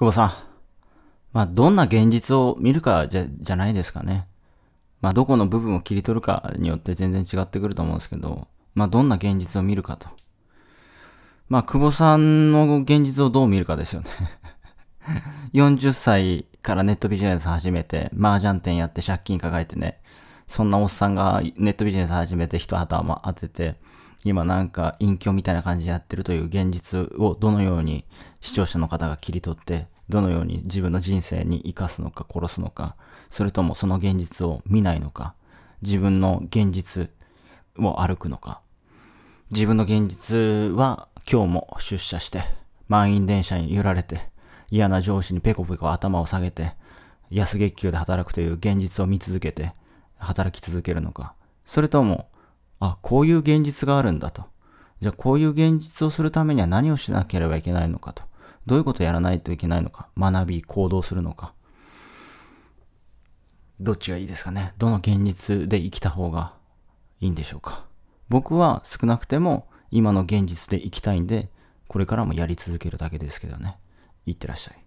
久保さん。まあ、どんな現実を見るかじゃ、じゃないですかね。まあ、どこの部分を切り取るかによって全然違ってくると思うんですけど、まあ、どんな現実を見るかと。まあ、久保さんの現実をどう見るかですよね40 歳からネットビジネス始めて、麻雀店やって借金抱えてね、そんなおっさんがネットビジネス始めて一旗当てて、今なんか隠居みたいな感じでやってるという現実をどのように視聴者の方が切り取ってどのように自分の人生に生かすのか殺すのかそれともその現実を見ないのか自分の現実を歩くのか自分の現実は今日も出社して満員電車に揺られて嫌な上司にペコペコ頭を下げて安月給で働くという現実を見続けて働き続けるのかそれともあ、こういう現実があるんだと。じゃあこういう現実をするためには何をしなければいけないのかと。どういうことをやらないといけないのか。学び、行動するのか。どっちがいいですかね。どの現実で生きた方がいいんでしょうか。僕は少なくても今の現実で生きたいんで、これからもやり続けるだけですけどね。いってらっしゃい。